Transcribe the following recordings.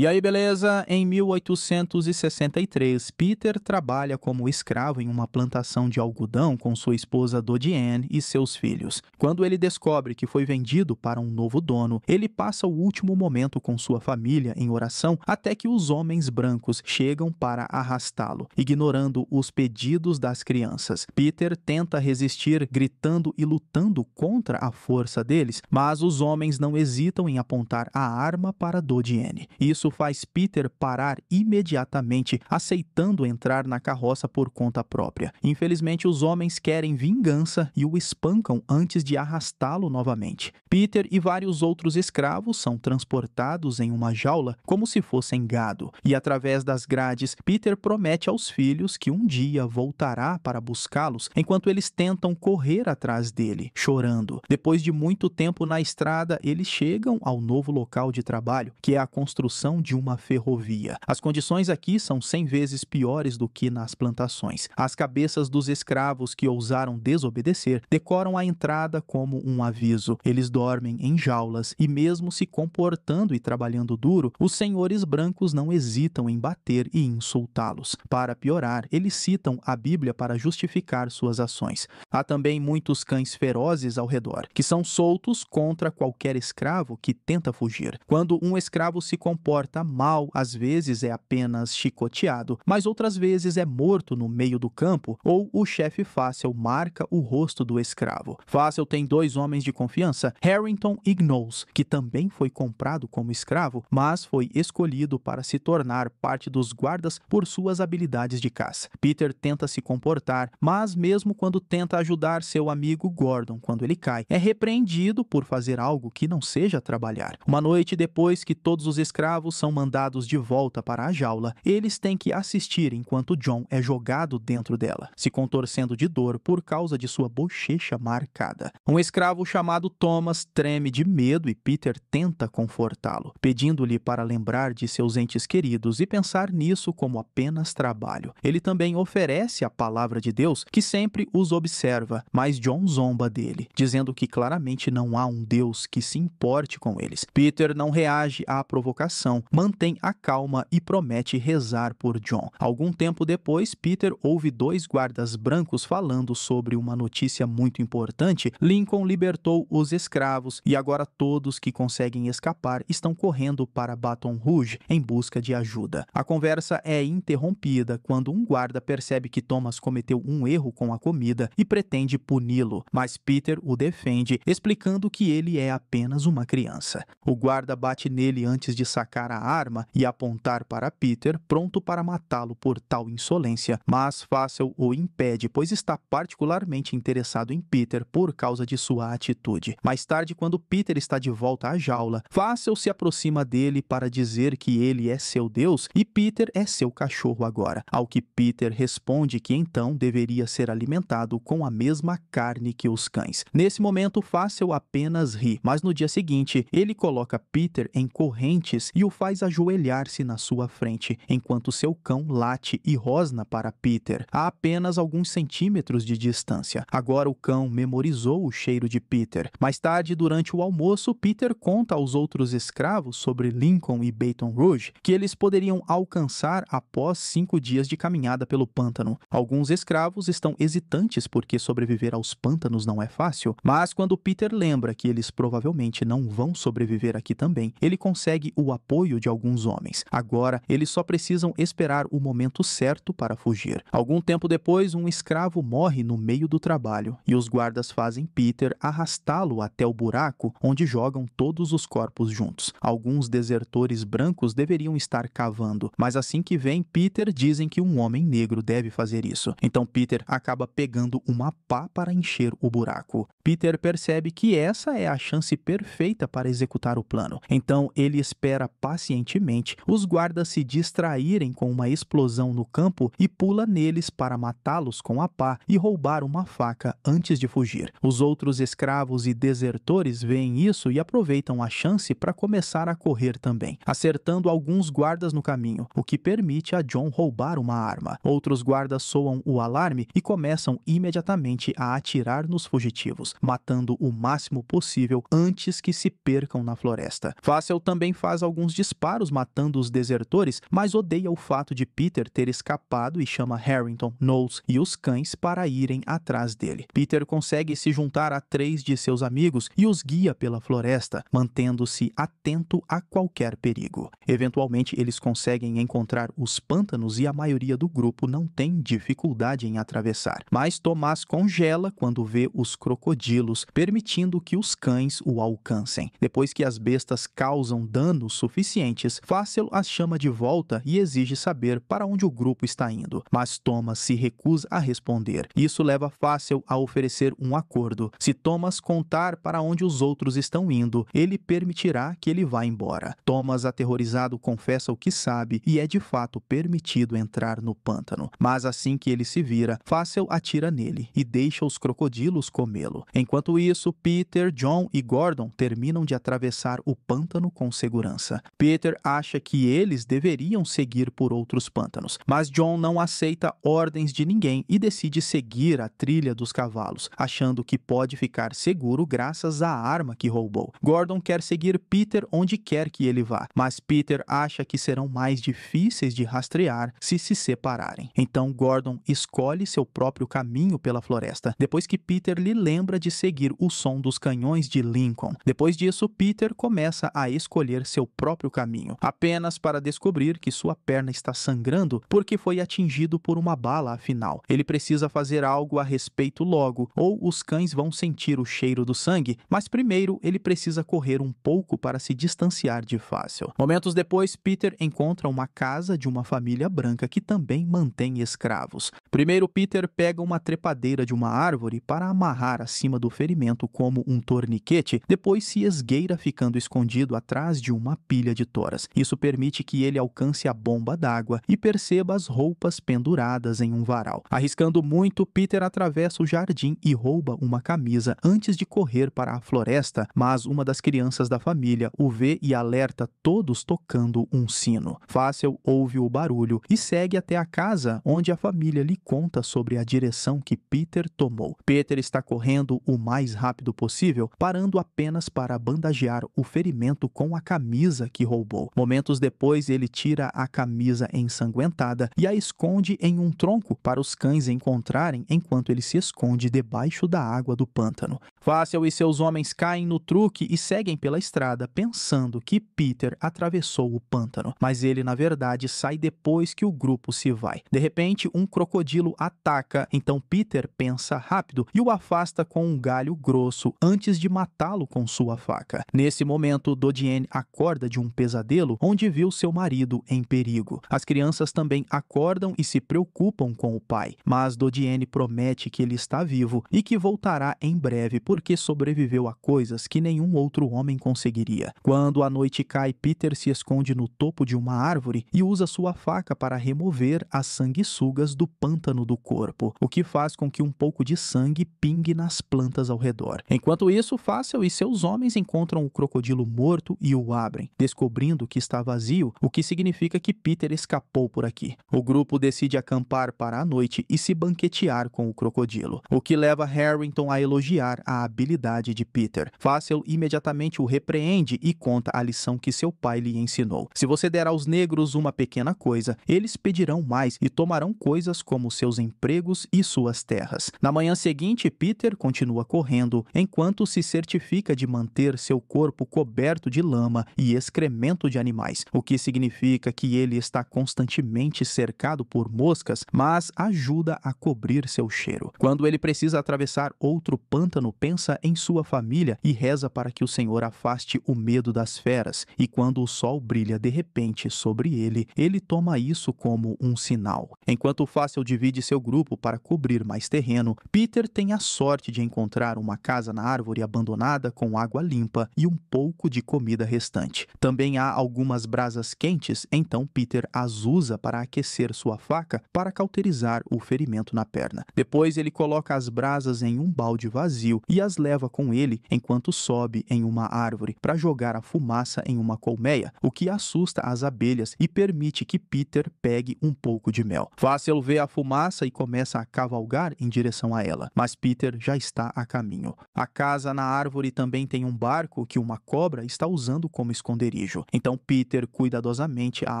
E aí, beleza? Em 1863, Peter trabalha como escravo em uma plantação de algodão com sua esposa Dodie e seus filhos. Quando ele descobre que foi vendido para um novo dono, ele passa o último momento com sua família em oração até que os homens brancos chegam para arrastá-lo, ignorando os pedidos das crianças. Peter tenta resistir, gritando e lutando contra a força deles, mas os homens não hesitam em apontar a arma para Dodie Isso isso faz Peter parar imediatamente, aceitando entrar na carroça por conta própria. Infelizmente, os homens querem vingança e o espancam antes de arrastá-lo novamente. Peter e vários outros escravos são transportados em uma jaula como se fossem gado, e através das grades, Peter promete aos filhos que um dia voltará para buscá-los enquanto eles tentam correr atrás dele, chorando. Depois de muito tempo na estrada, eles chegam ao novo local de trabalho, que é a construção construção de uma ferrovia. As condições aqui são 100 vezes piores do que nas plantações. As cabeças dos escravos que ousaram desobedecer decoram a entrada como um aviso. Eles dormem em jaulas e, mesmo se comportando e trabalhando duro, os senhores brancos não hesitam em bater e insultá-los. Para piorar, eles citam a Bíblia para justificar suas ações. Há também muitos cães ferozes ao redor, que são soltos contra qualquer escravo que tenta fugir. Quando um escravo se comporta comporta mal, às vezes é apenas chicoteado, mas outras vezes é morto no meio do campo ou o chefe Fácil marca o rosto do escravo. Fácil tem dois homens de confiança, Harrington e Knowles, que também foi comprado como escravo, mas foi escolhido para se tornar parte dos guardas por suas habilidades de caça. Peter tenta se comportar, mas mesmo quando tenta ajudar seu amigo Gordon quando ele cai, é repreendido por fazer algo que não seja trabalhar. Uma noite depois que todos os escravos escravos são mandados de volta para a jaula, eles têm que assistir enquanto John é jogado dentro dela, se contorcendo de dor por causa de sua bochecha marcada. Um escravo chamado Thomas treme de medo e Peter tenta confortá-lo, pedindo-lhe para lembrar de seus entes queridos e pensar nisso como apenas trabalho. Ele também oferece a palavra de Deus que sempre os observa, mas John zomba dele, dizendo que claramente não há um Deus que se importe com eles. Peter não reage à provocação situação, mantém a calma e promete rezar por John. Algum tempo depois, Peter ouve dois guardas brancos falando sobre uma notícia muito importante. Lincoln libertou os escravos e agora todos que conseguem escapar estão correndo para Baton Rouge em busca de ajuda. A conversa é interrompida quando um guarda percebe que Thomas cometeu um erro com a comida e pretende puni-lo, mas Peter o defende, explicando que ele é apenas uma criança. O guarda bate nele antes de sacar a arma e apontar para Peter, pronto para matá-lo por tal insolência, mas Fassel o impede, pois está particularmente interessado em Peter por causa de sua atitude. Mais tarde, quando Peter está de volta à jaula, Fassel se aproxima dele para dizer que ele é seu deus e Peter é seu cachorro agora, ao que Peter responde que então deveria ser alimentado com a mesma carne que os cães. Nesse momento, Fassel apenas ri, mas no dia seguinte, ele coloca Peter em correntes e o faz ajoelhar-se na sua frente, enquanto seu cão late e rosna para Peter, a apenas alguns centímetros de distância. Agora o cão memorizou o cheiro de Peter. Mais tarde, durante o almoço, Peter conta aos outros escravos sobre Lincoln e Baton Rouge, que eles poderiam alcançar após cinco dias de caminhada pelo pântano. Alguns escravos estão hesitantes porque sobreviver aos pântanos não é fácil, mas quando Peter lembra que eles provavelmente não vão sobreviver aqui também, ele consegue o apoio apoio de alguns homens. Agora, eles só precisam esperar o momento certo para fugir. Algum tempo depois, um escravo morre no meio do trabalho e os guardas fazem Peter arrastá-lo até o buraco onde jogam todos os corpos juntos. Alguns desertores brancos deveriam estar cavando, mas assim que vem Peter, dizem que um homem negro deve fazer isso. Então Peter acaba pegando uma pá para encher o buraco. Peter percebe que essa é a chance perfeita para executar o plano. Então ele espera pacientemente pacientemente, os guardas se distraírem com uma explosão no campo e pula neles para matá-los com a pá e roubar uma faca antes de fugir. Os outros escravos e desertores veem isso e aproveitam a chance para começar a correr também, acertando alguns guardas no caminho, o que permite a John roubar uma arma. Outros guardas soam o alarme e começam imediatamente a atirar nos fugitivos, matando o máximo possível antes que se percam na floresta. Fácil também faz alguns disparos matando os desertores, mas odeia o fato de Peter ter escapado e chama Harrington, Knowles e os cães para irem atrás dele. Peter consegue se juntar a três de seus amigos e os guia pela floresta, mantendo-se atento a qualquer perigo. Eventualmente, eles conseguem encontrar os pântanos e a maioria do grupo não tem dificuldade em atravessar. Mas Tomás congela quando vê os crocodilos, permitindo que os cães o alcancem. Depois que as bestas causam dano suficiente, suficientes, Fácil as chama de volta e exige saber para onde o grupo está indo, mas Thomas se recusa a responder. Isso leva Fácil a oferecer um acordo. Se Thomas contar para onde os outros estão indo, ele permitirá que ele vá embora. Thomas, aterrorizado, confessa o que sabe e é de fato permitido entrar no pântano. Mas assim que ele se vira, Fácil atira nele e deixa os crocodilos comê-lo. Enquanto isso, Peter, John e Gordon terminam de atravessar o pântano com segurança. Peter acha que eles deveriam seguir por outros pântanos, mas John não aceita ordens de ninguém e decide seguir a trilha dos cavalos, achando que pode ficar seguro graças à arma que roubou. Gordon quer seguir Peter onde quer que ele vá, mas Peter acha que serão mais difíceis de rastrear se se separarem. Então Gordon escolhe seu próprio caminho pela floresta, depois que Peter lhe lembra de seguir o som dos canhões de Lincoln. Depois disso, Peter começa a escolher seu próprio próprio caminho, apenas para descobrir que sua perna está sangrando porque foi atingido por uma bala, afinal. Ele precisa fazer algo a respeito logo, ou os cães vão sentir o cheiro do sangue, mas primeiro ele precisa correr um pouco para se distanciar de fácil. Momentos depois, Peter encontra uma casa de uma família branca que também mantém escravos. Primeiro, Peter pega uma trepadeira de uma árvore para amarrar acima do ferimento como um torniquete, depois se esgueira ficando escondido atrás de uma pilha editoras. Isso permite que ele alcance a bomba d'água e perceba as roupas penduradas em um varal. Arriscando muito, Peter atravessa o jardim e rouba uma camisa antes de correr para a floresta, mas uma das crianças da família o vê e alerta todos tocando um sino. Fácil ouve o barulho e segue até a casa onde a família lhe conta sobre a direção que Peter tomou. Peter está correndo o mais rápido possível, parando apenas para bandagear o ferimento com a camisa que roubou. Momentos depois, ele tira a camisa ensanguentada e a esconde em um tronco para os cães encontrarem enquanto ele se esconde debaixo da água do pântano. Fácil e seus homens caem no truque e seguem pela estrada, pensando que Peter atravessou o pântano. Mas ele, na verdade, sai depois que o grupo se vai. De repente, um crocodilo ataca, então Peter pensa rápido e o afasta com um galho grosso antes de matá-lo com sua faca. Nesse momento, Dodiane acorda de um pesadelo onde viu seu marido em perigo. As crianças também acordam e se preocupam com o pai, mas Dodiane promete que ele está vivo e que voltará em breve por porque sobreviveu a coisas que nenhum outro homem conseguiria. Quando a noite cai, Peter se esconde no topo de uma árvore e usa sua faca para remover as sanguessugas do pântano do corpo, o que faz com que um pouco de sangue pingue nas plantas ao redor. Enquanto isso, Fácil e seus homens encontram o crocodilo morto e o abrem, descobrindo que está vazio, o que significa que Peter escapou por aqui. O grupo decide acampar para a noite e se banquetear com o crocodilo, o que leva Harrington a elogiar a habilidade de Peter. Fassel imediatamente o repreende e conta a lição que seu pai lhe ensinou. Se você der aos negros uma pequena coisa, eles pedirão mais e tomarão coisas como seus empregos e suas terras. Na manhã seguinte, Peter continua correndo, enquanto se certifica de manter seu corpo coberto de lama e excremento de animais, o que significa que ele está constantemente cercado por moscas, mas ajuda a cobrir seu cheiro. Quando ele precisa atravessar outro pântano pensa em sua família e reza para que o Senhor afaste o medo das feras, e quando o sol brilha de repente sobre ele, ele toma isso como um sinal. Enquanto Fácil divide seu grupo para cobrir mais terreno, Peter tem a sorte de encontrar uma casa na árvore abandonada com água limpa e um pouco de comida restante. Também há algumas brasas quentes, então Peter as usa para aquecer sua faca para cauterizar o ferimento na perna. Depois ele coloca as brasas em um balde vazio e as leva com ele enquanto sobe em uma árvore para jogar a fumaça em uma colmeia, o que assusta as abelhas e permite que Peter pegue um pouco de mel. Fácil vê a fumaça e começa a cavalgar em direção a ela, mas Peter já está a caminho. A casa na árvore também tem um barco que uma cobra está usando como esconderijo. Então Peter cuidadosamente a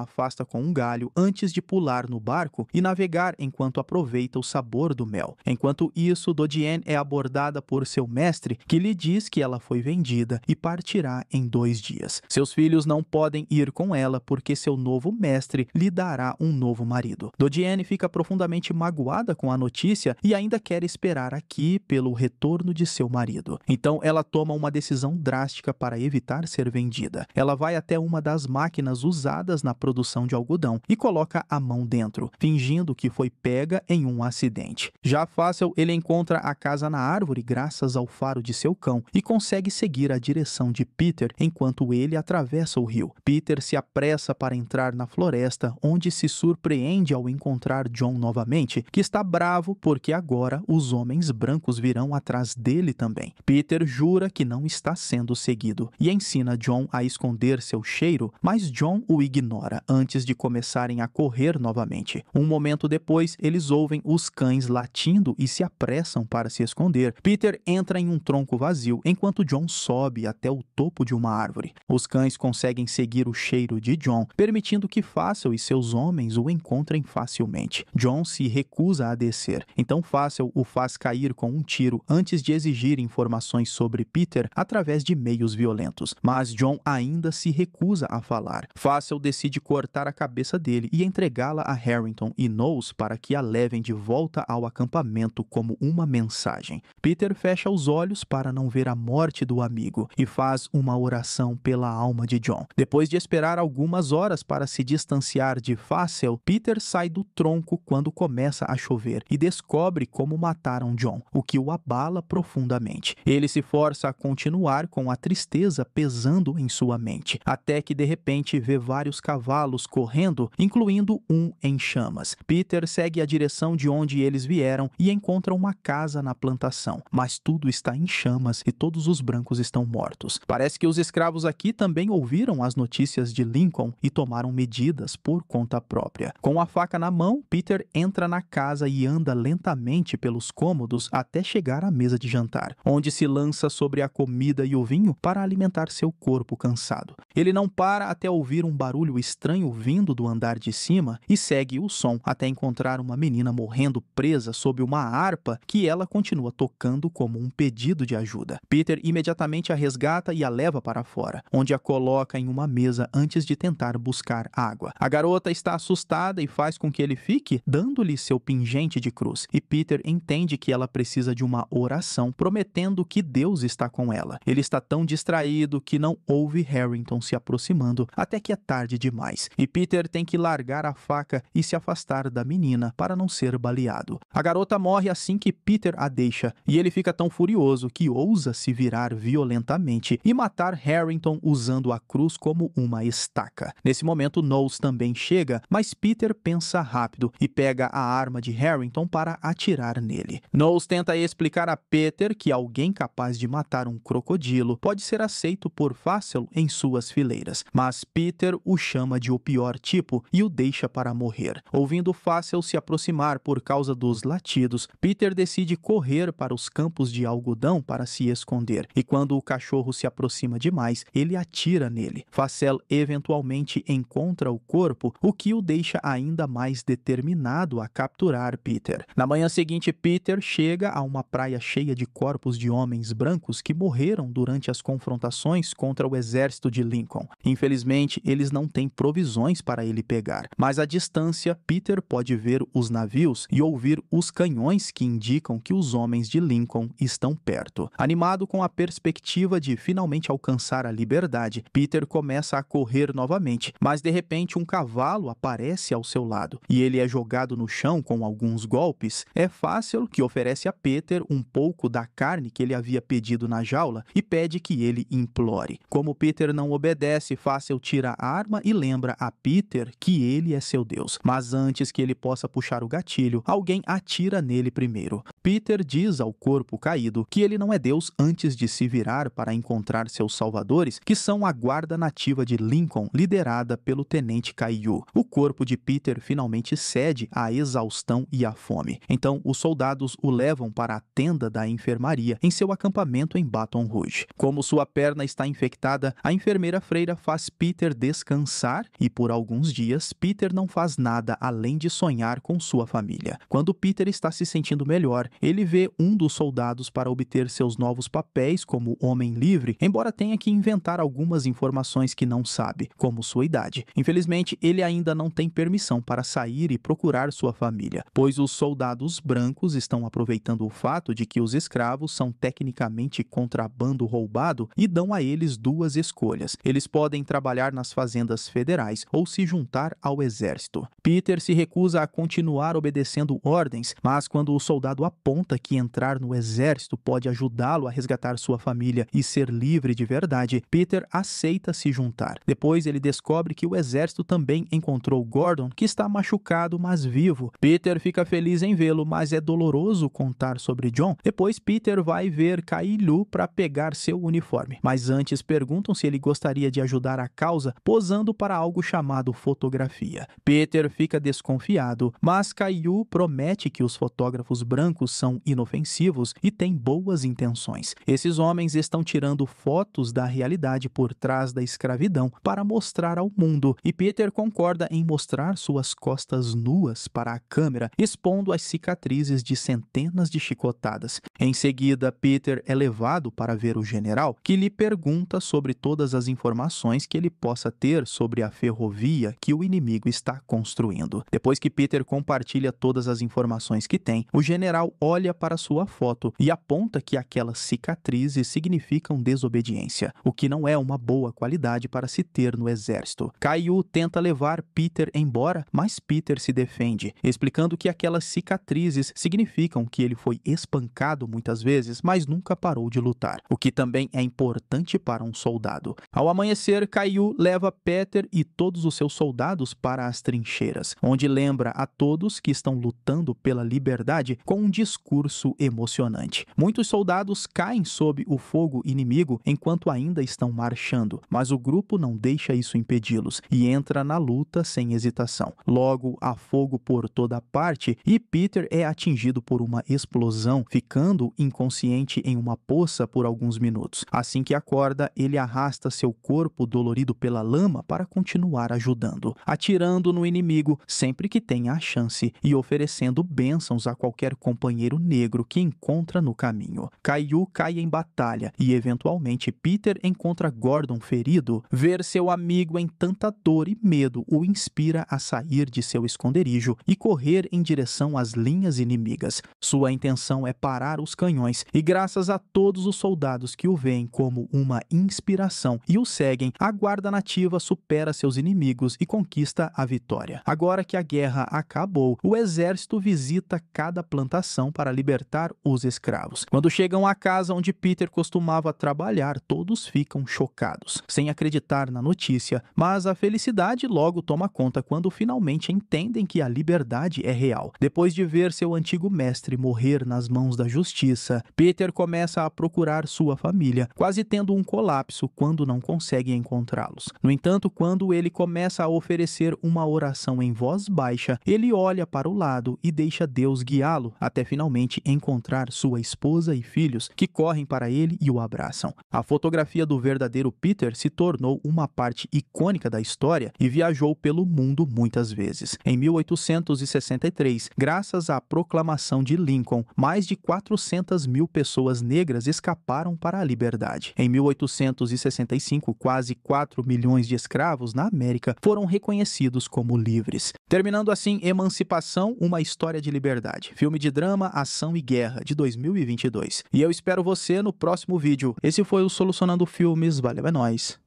afasta com um galho antes de pular no barco e navegar enquanto aproveita o sabor do mel. Enquanto isso, Dodien é abordada por seu mestre, que lhe diz que ela foi vendida e partirá em dois dias. Seus filhos não podem ir com ela porque seu novo mestre lhe dará um novo marido. Dodiane fica profundamente magoada com a notícia e ainda quer esperar aqui pelo retorno de seu marido. Então ela toma uma decisão drástica para evitar ser vendida. Ela vai até uma das máquinas usadas na produção de algodão e coloca a mão dentro, fingindo que foi pega em um acidente. Já fácil, ele encontra a casa na árvore graças ao faro de seu cão e consegue seguir a direção de Peter enquanto ele atravessa o rio. Peter se apressa para entrar na floresta, onde se surpreende ao encontrar John novamente, que está bravo porque agora os homens brancos virão atrás dele também. Peter jura que não está sendo seguido e ensina John a esconder seu cheiro, mas John o ignora antes de começarem a correr novamente. Um momento depois, eles ouvem os cães latindo e se apressam para se esconder. Peter entra entra em um tronco vazio enquanto John sobe até o topo de uma árvore. Os cães conseguem seguir o cheiro de John, permitindo que Fácil e seus homens o encontrem facilmente. John se recusa a descer, então Fácil o faz cair com um tiro antes de exigir informações sobre Peter através de meios violentos. Mas John ainda se recusa a falar. Fácil decide cortar a cabeça dele e entregá-la a Harrington e Knowles para que a levem de volta ao acampamento como uma mensagem. Peter fecha os seus olhos para não ver a morte do amigo e faz uma oração pela alma de John. Depois de esperar algumas horas para se distanciar de Fácil, Peter sai do tronco quando começa a chover e descobre como mataram John, o que o abala profundamente. Ele se força a continuar com a tristeza pesando em sua mente, até que de repente vê vários cavalos correndo, incluindo um em chamas. Peter segue a direção de onde eles vieram e encontra uma casa na plantação, mas tudo está em chamas e todos os brancos estão mortos. Parece que os escravos aqui também ouviram as notícias de Lincoln e tomaram medidas por conta própria. Com a faca na mão, Peter entra na casa e anda lentamente pelos cômodos até chegar à mesa de jantar, onde se lança sobre a comida e o vinho para alimentar seu corpo cansado. Ele não para até ouvir um barulho estranho vindo do andar de cima e segue o som até encontrar uma menina morrendo presa sob uma harpa que ela continua tocando como um pedido de ajuda. Peter imediatamente a resgata e a leva para fora, onde a coloca em uma mesa antes de tentar buscar água. A garota está assustada e faz com que ele fique, dando-lhe seu pingente de cruz. E Peter entende que ela precisa de uma oração, prometendo que Deus está com ela. Ele está tão distraído que não ouve Harrington se aproximando até que é tarde demais. E Peter tem que largar a faca e se afastar da menina para não ser baleado. A garota morre assim que Peter a deixa, e ele fica tão furioso que ousa se virar violentamente e matar Harrington usando a cruz como uma estaca. Nesse momento, Knowles também chega, mas Peter pensa rápido e pega a arma de Harrington para atirar nele. Knowles tenta explicar a Peter que alguém capaz de matar um crocodilo pode ser aceito por Facel em suas fileiras, mas Peter o chama de o pior tipo e o deixa para morrer. Ouvindo Facel se aproximar por causa dos latidos, Peter decide correr para os campos de algodão para se esconder, e quando o cachorro se aproxima demais, ele atira nele. Facel eventualmente encontra o corpo, o que o deixa ainda mais determinado a capturar Peter. Na manhã seguinte, Peter chega a uma praia cheia de corpos de homens brancos que morreram durante as confrontações contra o exército de Lincoln. Infelizmente, eles não têm provisões para ele pegar, mas à distância, Peter pode ver os navios e ouvir os canhões que indicam que os homens de Lincoln estão estão perto. Animado com a perspectiva de finalmente alcançar a liberdade, Peter começa a correr novamente, mas de repente um cavalo aparece ao seu lado e ele é jogado no chão com alguns golpes. É fácil que oferece a Peter um pouco da carne que ele havia pedido na jaula e pede que ele implore. Como Peter não obedece, Fácil tira a arma e lembra a Peter que ele é seu Deus. Mas antes que ele possa puxar o gatilho, alguém atira nele primeiro. Peter diz ao corpo caído que ele não é Deus antes de se virar para encontrar seus salvadores, que são a guarda nativa de Lincoln, liderada pelo tenente Caillou. O corpo de Peter finalmente cede à exaustão e à fome. Então, os soldados o levam para a tenda da enfermaria em seu acampamento em Baton Rouge. Como sua perna está infectada, a enfermeira freira faz Peter descansar e por alguns dias Peter não faz nada além de sonhar com sua família. Quando Peter está se sentindo melhor, ele vê um dos soldados para obter seus novos papéis como homem livre, embora tenha que inventar algumas informações que não sabe, como sua idade. Infelizmente, ele ainda não tem permissão para sair e procurar sua família, pois os soldados brancos estão aproveitando o fato de que os escravos são tecnicamente contrabando roubado e dão a eles duas escolhas. Eles podem trabalhar nas fazendas federais ou se juntar ao exército. Peter se recusa a continuar obedecendo ordens, mas quando o soldado aponta que entrar no exército pode ajudá-lo a resgatar sua família e ser livre de verdade, Peter aceita se juntar. Depois ele descobre que o exército também encontrou Gordon, que está machucado, mas vivo. Peter fica feliz em vê-lo, mas é doloroso contar sobre John. Depois Peter vai ver Kailu para pegar seu uniforme. Mas antes perguntam se ele gostaria de ajudar a causa posando para algo chamado fotografia. Peter fica desconfiado, mas Kailu promete que os fotógrafos brancos são inofensivos e têm boas intenções. Esses homens estão tirando fotos da realidade por trás da escravidão para mostrar ao mundo, e Peter concorda em mostrar suas costas nuas para a câmera, expondo as cicatrizes de centenas de chicotadas. Em seguida, Peter é levado para ver o general, que lhe pergunta sobre todas as informações que ele possa ter sobre a ferrovia que o inimigo está construindo. Depois que Peter compartilha todas as informações que tem, o general olha para sua foto e a aponta que aquelas cicatrizes significam desobediência, o que não é uma boa qualidade para se ter no exército. Caio tenta levar Peter embora, mas Peter se defende, explicando que aquelas cicatrizes significam que ele foi espancado muitas vezes, mas nunca parou de lutar, o que também é importante para um soldado. Ao amanhecer, Caio leva Peter e todos os seus soldados para as trincheiras, onde lembra a todos que estão lutando pela liberdade com um discurso emocionante. Muitos soldados caem sob o fogo inimigo enquanto ainda estão marchando, mas o grupo não deixa isso impedi-los e entra na luta sem hesitação. Logo, há fogo por toda parte e Peter é atingido por uma explosão, ficando inconsciente em uma poça por alguns minutos. Assim que acorda, ele arrasta seu corpo dolorido pela lama para continuar ajudando, atirando no inimigo sempre que tem a chance e oferecendo bênçãos a qualquer companheiro negro que encontra no caminho. Caillou cai em batalha e, eventualmente, Peter encontra Gordon ferido. Ver seu amigo em tanta dor e medo o inspira a sair de seu esconderijo e correr em direção às linhas inimigas. Sua intenção é parar os canhões e, graças a todos os soldados que o veem como uma inspiração e o seguem, a guarda nativa supera seus inimigos e conquista a vitória. Agora que a guerra acabou, o exército visita cada plantação para libertar os escravos escravos. Quando chegam à casa onde Peter costumava trabalhar, todos ficam chocados, sem acreditar na notícia, mas a felicidade logo toma conta quando finalmente entendem que a liberdade é real. Depois de ver seu antigo mestre morrer nas mãos da justiça, Peter começa a procurar sua família, quase tendo um colapso quando não consegue encontrá-los. No entanto, quando ele começa a oferecer uma oração em voz baixa, ele olha para o lado e deixa Deus guiá-lo até finalmente encontrar sua esposa esposa e filhos, que correm para ele e o abraçam. A fotografia do verdadeiro Peter se tornou uma parte icônica da história e viajou pelo mundo muitas vezes. Em 1863, graças à proclamação de Lincoln, mais de 400 mil pessoas negras escaparam para a liberdade. Em 1865, quase 4 milhões de escravos na América foram reconhecidos como livres. Terminando assim Emancipação, uma história de liberdade, filme de drama, ação e guerra de 2020 2022. E eu espero você no próximo vídeo. Esse foi o Solucionando Filmes. Valeu, é nóis.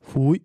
Fui.